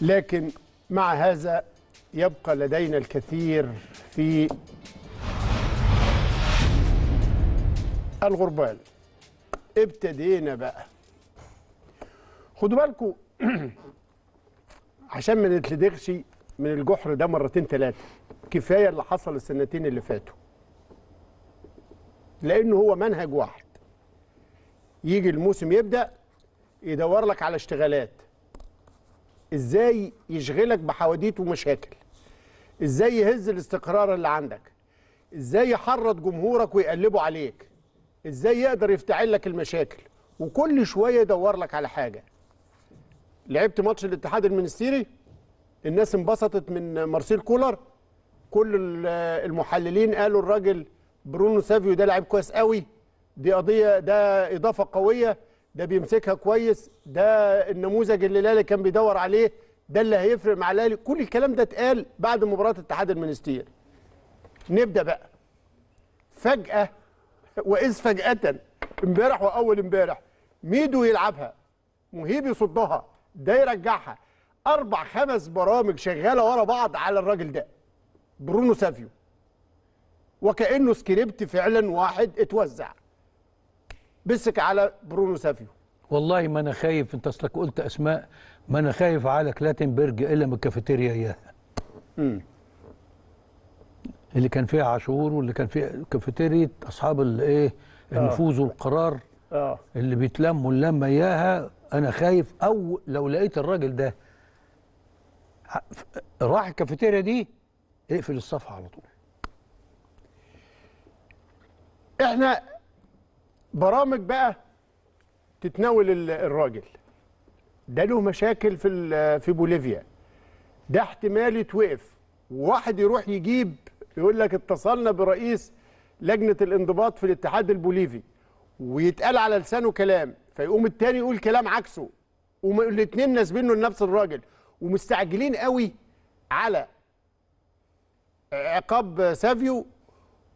لكن مع هذا يبقى لدينا الكثير في الغربال ابتدينا بقى خدوا بالكم عشان ما نتلدغش من الجحر ده مرتين ثلاثه كفايه اللي حصل السنتين اللي فاتوا لانه هو منهج واحد يجي الموسم يبدا يدور لك على اشتغالات ازاي يشغلك بحواديت ومشاكل ازاي يهز الاستقرار اللي عندك ازاي يحرض جمهورك ويقلبوا عليك ازاي يقدر يفتعل لك المشاكل وكل شويه يدور لك على حاجه لعبت ماتش الاتحاد المنستيري الناس انبسطت من مارسيل كولر كل المحللين قالوا الراجل برونو سافيو ده لعيب كويس قوي دي قضيه ده اضافه قويه ده بيمسكها كويس ده النموذج اللي الاهلي كان بيدور عليه ده اللي هيفرق مع الاهلي كل الكلام ده اتقال بعد مباراه اتحاد المنستير نبدا بقى فجاه واذ فجاه امبارح واول امبارح ميدو يلعبها مهيب يصدها ده يرجعها اربع خمس برامج شغاله ورا بعض على الراجل ده برونو سافيو وكانه سكريبت فعلا واحد اتوزع مسك على برونو سافيو والله ما انا خايف انت اصلك قلت اسماء ما انا خايف على كلاتنبرج الا من الكافيتيريا اياها اللي كان فيها عاشور واللي كان فيها كافيتيريا اصحاب الايه آه. النفوذ والقرار اه اللي بيتلموا اللمه اياها انا خايف او لو لقيت الراجل ده راح الكافيتيريا دي اقفل الصفحه على طول احنا برامج بقى تتناول الراجل ده له مشاكل في في بوليفيا ده احتمال يتوقف وواحد يروح يجيب يقول لك اتصلنا برئيس لجنه الانضباط في الاتحاد البوليفي ويتقال على لسانه كلام فيقوم التاني يقول كلام عكسه والاثنين ناسبينه لنفس الراجل ومستعجلين قوي على عقاب سافيو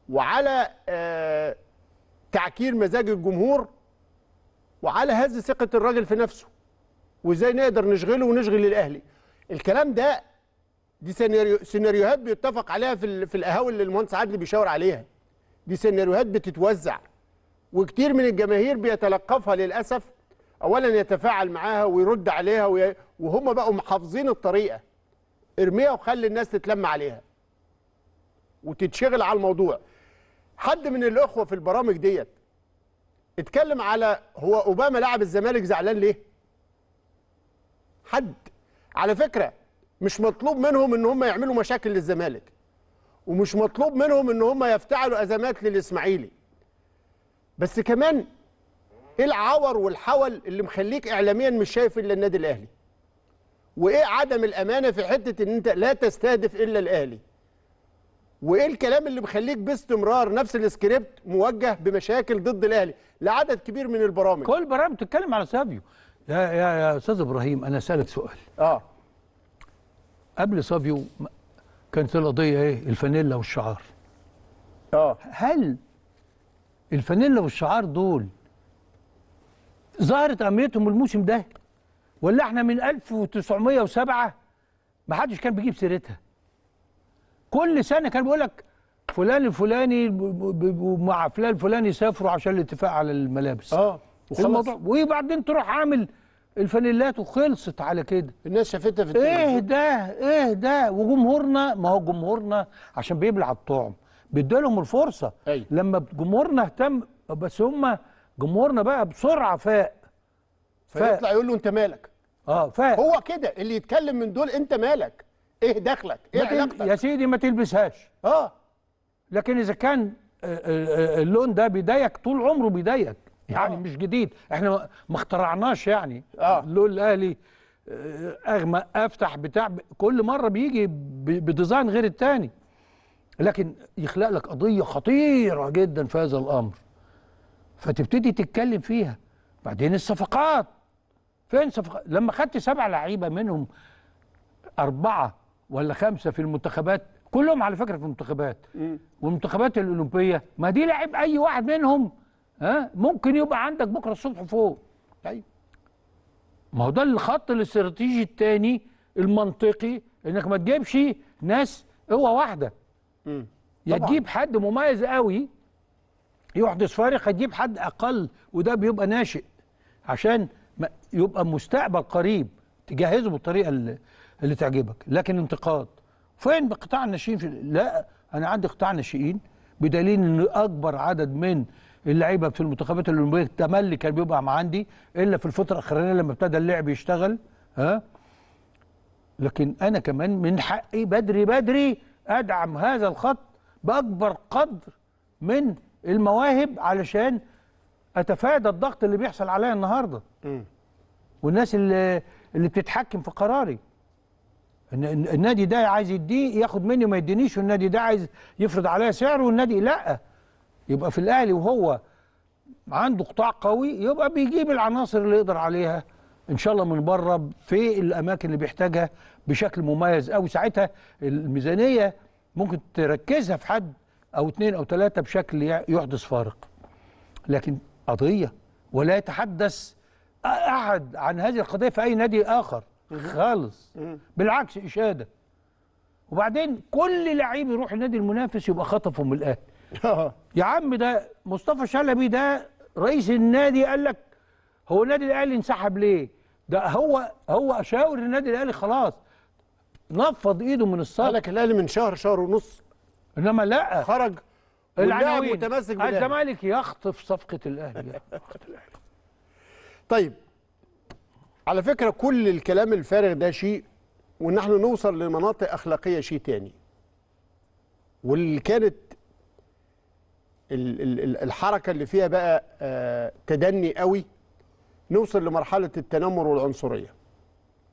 وعلى آه، تعكير مزاج الجمهور وعلى هز ثقه الراجل في نفسه وازاي نقدر نشغله ونشغل الاهلي الكلام ده دي سيناريو سيناريوهات بيتفق عليها في في القهاوي اللي المهندس عدلي بيشاور عليها دي سيناريوهات بتتوزع وكتير من الجماهير بيتلقفها للاسف اولا يتفاعل معاها ويرد عليها وي... وهم بقوا محافظين الطريقه ارميها وخلي الناس تتلم عليها وتتشغل على الموضوع حد من الاخوه في البرامج ديت اتكلم على هو اوباما لاعب الزمالك زعلان ليه حد على فكره مش مطلوب منهم ان هم يعملوا مشاكل للزمالك ومش مطلوب منهم ان هم يفتعلوا ازمات للاسماعيلي بس كمان ايه العور والحول اللي مخليك اعلاميا مش شايف الا النادي الاهلي وايه عدم الامانه في حته ان انت لا تستهدف الا الاهلي وايه الكلام اللي مخليك باستمرار نفس السكريبت موجه بمشاكل ضد الاهلي لعدد كبير من البرامج كل برامج بتتكلم على سافيو يا يا يا استاذ ابراهيم انا اسالك سؤال اه قبل سافيو كانت القضيه ايه الفانيلا والشعار اه هل الفانيلا والشعار دول ظهرت اهميتهم الموسم ده ولا احنا من 1907 ما حدش كان بيجيب سيرتها كل سنه كان بيقول لك فلان الفلاني مع فلان الفلاني سافروا عشان الاتفاق على الملابس اه وخلص وبعدين تروح عامل الفانيلات وخلصت على كده الناس شافتها في التلفزيون ايه ده ايه ده وجمهورنا ما هو جمهورنا عشان بيبلع الطعم لهم الفرصه أي. لما جمهورنا اهتم بس هم جمهورنا بقى بسرعه فاق فيطلع يقول له انت مالك اه فاق هو كده اللي يتكلم من دول انت مالك ايه دخلك ايه علاقتك يا سيدي ما تلبسهاش اه لكن اذا كان آه، آه، آه، اللون ده بيضايقك طول عمره بيضايقك يعني آه. مش جديد احنا ما اخترعناش يعني آه. اللون الاهلي اغمى افتح بتاع كل مره بيجي بديزاين غير التاني لكن يخلق لك قضيه خطيره جدا في هذا الامر فتبتدي تتكلم فيها بعدين الصفقات فين صفقات لما خدت سبع لعيبه منهم اربعه ولا خمسه في المنتخبات كلهم على فكره في المنتخبات والمنتخبات الاولمبيه ما دي لاعب اي واحد منهم ها ممكن يبقى عندك بكره الصبح فوق طيب ما هو ده الخط الاستراتيجي الثاني المنطقي انك ما تجيبش ناس قوه واحده يا تجيب حد مميز قوي يحدث فارق هتجيب حد اقل وده بيبقى ناشئ عشان يبقى مستقبل قريب تجهزه بالطريقه اللي اللي تعجبك لكن انتقاد فين بقطاع الناشئين في... لا انا عندي قطاع ناشئين بدليل ان اكبر عدد من اللعيبه في المنتخبات الاولمبيه التملي كان بيبقى مع عندي الا في الفتره الاخرانيه لما ابتدى اللعب يشتغل ها لكن انا كمان من حقي بدري بدري ادعم هذا الخط باكبر قدر من المواهب علشان اتفادى الضغط اللي بيحصل عليا النهارده والناس اللي اللي بتتحكم في قراري النادي ده عايز يديه ياخد مني وما يدينيش والنادي ده عايز يفرض عليا سعر والنادي لا يبقى في الاهلي وهو عنده قطاع قوي يبقى بيجيب العناصر اللي يقدر عليها ان شاء الله من بره في الاماكن اللي بيحتاجها بشكل مميز او ساعتها الميزانيه ممكن تركزها في حد او اثنين او ثلاثه بشكل يحدث فارق لكن قضيه ولا يتحدث احد عن هذه القضيه في اي نادي اخر خالص بالعكس اشاده وبعدين كل لعيب يروح النادي المنافس يبقى خطفه من الاهلي آه. يا عم ده مصطفى شلبي ده رئيس النادي قال لك هو النادي الاهلي انسحب ليه ده هو هو اشاور النادي الاهلي خلاص نفض ايده من الصف قال لك الاهلي من شهر شهر ونص انما لا خرج العناوين متمسك بالاهلي الزمالك يخطف صفقه الاهلي يخطف الاهلي طيب على فكرة كل الكلام الفارغ ده شيء وإن احنا نوصل لمناطق أخلاقية شيء تاني واللي كانت الحركة اللي فيها بقى آه، تدني قوي نوصل لمرحلة التنمر والعنصرية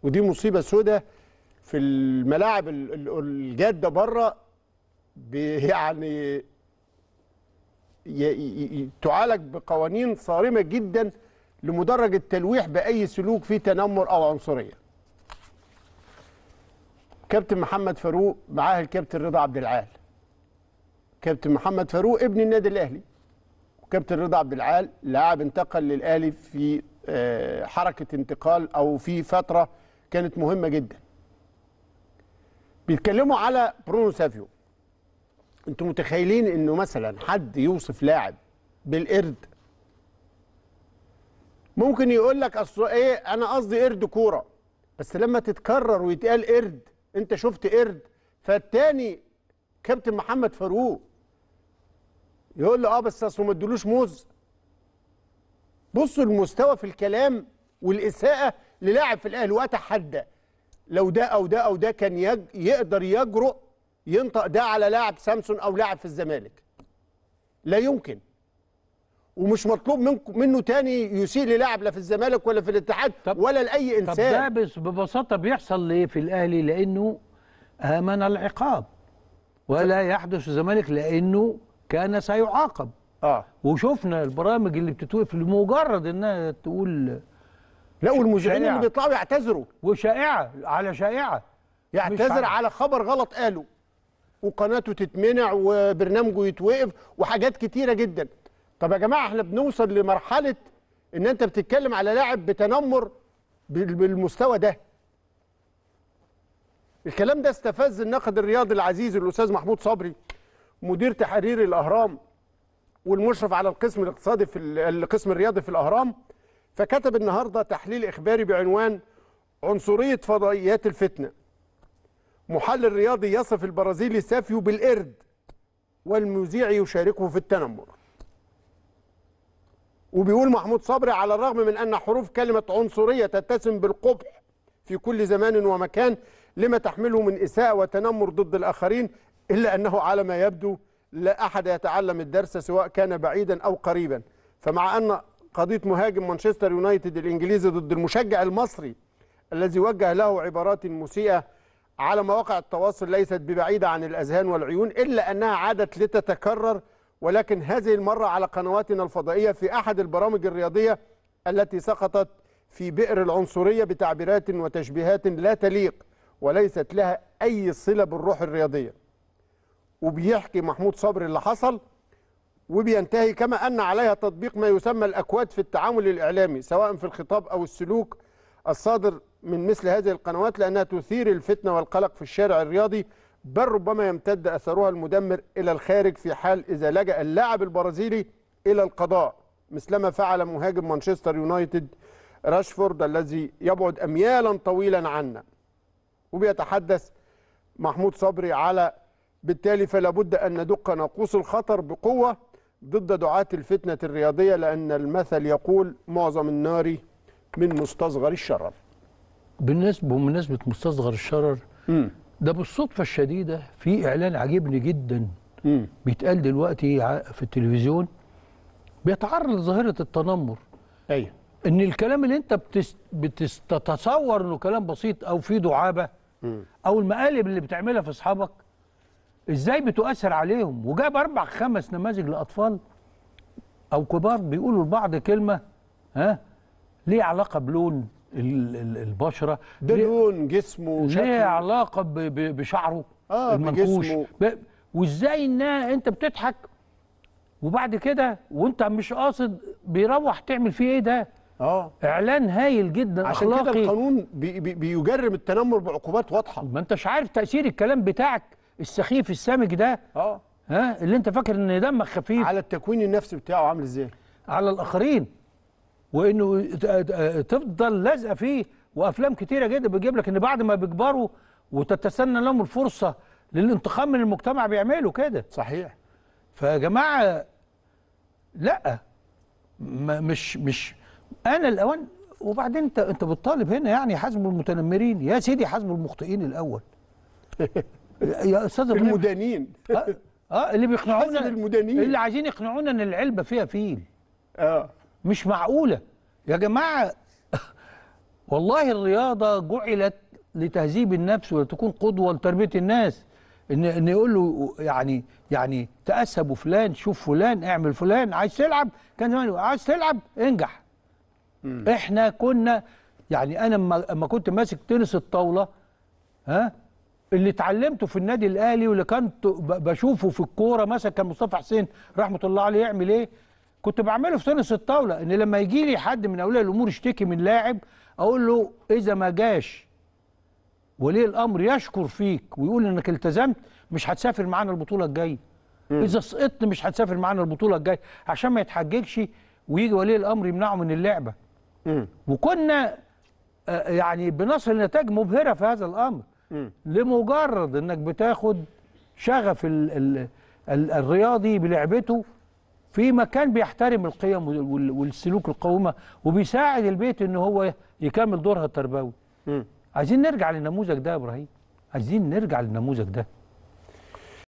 ودي مصيبة سودة في الملاعب الجادة بره يعني تعالج بقوانين صارمة جداً لمدرج التلويح باي سلوك فيه تنمر او عنصريه كابتن محمد فاروق معاه الكابتن رضا عبد العال كابتن محمد فاروق ابن النادي الاهلي وكابتن رضا عبد العال لاعب انتقل للاهلي في آه، حركه انتقال او في فتره كانت مهمه جدا بيتكلموا على برونو سافيو انتم متخيلين انه مثلا حد يوصف لاعب بالقرد ممكن يقول لك اصل ايه انا قصدي قرد كوره بس لما تتكرر ويتقال قرد انت شفت قرد فالتاني كابتن محمد فاروق يقول له اه بس اصله ما ادولوش موز بصوا المستوى في الكلام والاساءه للاعب في الاهلي واتحدى لو ده او ده او ده كان يج... يقدر يجرؤ ينطق ده على لاعب سامسون او لاعب في الزمالك لا يمكن ومش مطلوب منكم منه تاني يسيء للاعب لا في الزمالك ولا في الاتحاد ولا لاي انسان طب ده ببساطه بيحصل ليه في الاهلي لانه امن العقاب ولا يحدث الزمالك لانه كان سيعاقب اه وشفنا البرامج اللي بتتوقف لمجرد انها تقول لا والمذيعين اللي بيطلعوا يعتذروا وشائعه على شائعه يعتذر على خبر غلط قاله وقناته تتمنع وبرنامجه يتوقف وحاجات كتيره جدا طب يا جماعه احنا بنوصل لمرحله ان انت بتتكلم على لاعب بتنمر بالمستوى ده الكلام ده استفز الناقد الرياضي العزيز الاستاذ محمود صبري مدير تحرير الاهرام والمشرف على القسم الاقتصادي في القسم الرياضي في الاهرام فكتب النهارده تحليل اخباري بعنوان عنصريه فضائيات الفتنه محلل رياضي يصف البرازيلي سافيو بالقرد والمذيع يشاركه في التنمر وبيقول محمود صبري على الرغم من أن حروف كلمة عنصرية تتسم بالقبح في كل زمان ومكان لما تحمله من إساءة وتنمر ضد الآخرين إلا أنه على ما يبدو لا أحد يتعلم الدرس سواء كان بعيدا أو قريبا فمع أن قضية مهاجم مانشستر يونايتد الإنجليزي ضد المشجع المصري الذي وجه له عبارات مسيئة على مواقع التواصل ليست ببعيدة عن الأذهان والعيون إلا أنها عادت لتتكرر ولكن هذه المرة على قنواتنا الفضائية في أحد البرامج الرياضية التي سقطت في بئر العنصرية بتعبيرات وتشبيهات لا تليق وليست لها أي صلة بالروح الرياضية وبيحكي محمود صبري اللي حصل وبينتهي كما أن عليها تطبيق ما يسمى الأكواد في التعامل الإعلامي سواء في الخطاب أو السلوك الصادر من مثل هذه القنوات لأنها تثير الفتنة والقلق في الشارع الرياضي بل ربما يمتد أثرها المدمر إلى الخارج في حال إذا لجأ اللاعب البرازيلي إلى القضاء مثلما فعل مهاجم مانشستر يونايتد راشفورد الذي يبعد أميالا طويلا عنا وبيتحدث محمود صبري على بالتالي فلا بد أن ندق ناقوس الخطر بقوة ضد دعاة الفتنة الرياضية لأن المثل يقول معظم النار من مستصغر الشرر بالنسبة بمناسبة مستصغر الشرر م. ده بالصدفة الشديدة في إعلان عجبني جدا بيتقال دلوقتي في التلفزيون بيتعرض لظاهرة التنمر أيوة إن الكلام اللي أنت بتتصور إنه كلام بسيط أو فيه دعابة أو المقالب اللي بتعملها في أصحابك إزاي بتؤثر عليهم وجاب أربع خمس نماذج لأطفال أو كبار بيقولوا لبعض كلمة ها ليه علاقة بلون البشره ده لون جسمه شكله ليه علاقه بشعره آه المنقوش وازاي انها انت بتضحك وبعد كده وانت مش قاصد بيروح تعمل فيه ايه ده اه اعلان هايل جدا عشان أخلاقي. كده القانون بي بي بيجرم التنمر بعقوبات واضحه ما انتش عارف تاثير الكلام بتاعك السخيف السامج ده اه ها اللي انت فاكر ان دمك خفيف على التكوين النفسي بتاعه عامل ازاي على الاخرين وانه تفضل لازقه فيه وافلام كتيره جدا بتجيب لك ان بعد ما بيكبروا وتتسنى لهم الفرصه للانتقام من المجتمع بيعملوا كده صحيح فيا جماعه لا مش مش انا الاوان وبعدين انت انت بتطالب هنا يعني حزم المتنمرين يا سيدي حزم المخطئين الاول يا استاذ المدانين اه, آه اللي بيقنعونا المدانين اللي عايزين يقنعونا ان العلبه فيها فيل اه مش معقولة يا جماعة والله الرياضة جعلت لتهذيب النفس ولتكون قدوة لتربية الناس إن, إن يقول له يعني يعني تأسبوا فلان شوف فلان اعمل فلان عايز تلعب كان زمان عايز تلعب انجح م. احنا كنا يعني انا لما كنت ماسك تنس الطاوله ها اللي اتعلمته في النادي الاهلي واللي كنت بشوفه في الكوره مثلا كان مصطفى حسين رحمه الله عليه يعمل ايه كنت بعمله في تنس الطاوله ان لما يجي لي حد من اولياء الامور يشتكي من لاعب اقول له اذا ما جاش ولي الامر يشكر فيك ويقول انك التزمت مش هتسافر معانا البطوله الجايه اذا سقطت مش هتسافر معانا البطوله الجايه عشان ما يتحججش ويجي ولي الامر يمنعه من اللعبه وكنا آه، يعني بنصل لنتائج مبهره في هذا الامر لمجرد انك بتاخد شغف الـ الـ الـ الرياضي بلعبته في مكان بيحترم القيم والسلوك القومة وبيساعد البيت ان هو يكمل دورها التربوي عايزين نرجع للنموذج ده يا ابراهيم عايزين نرجع للنموذج ده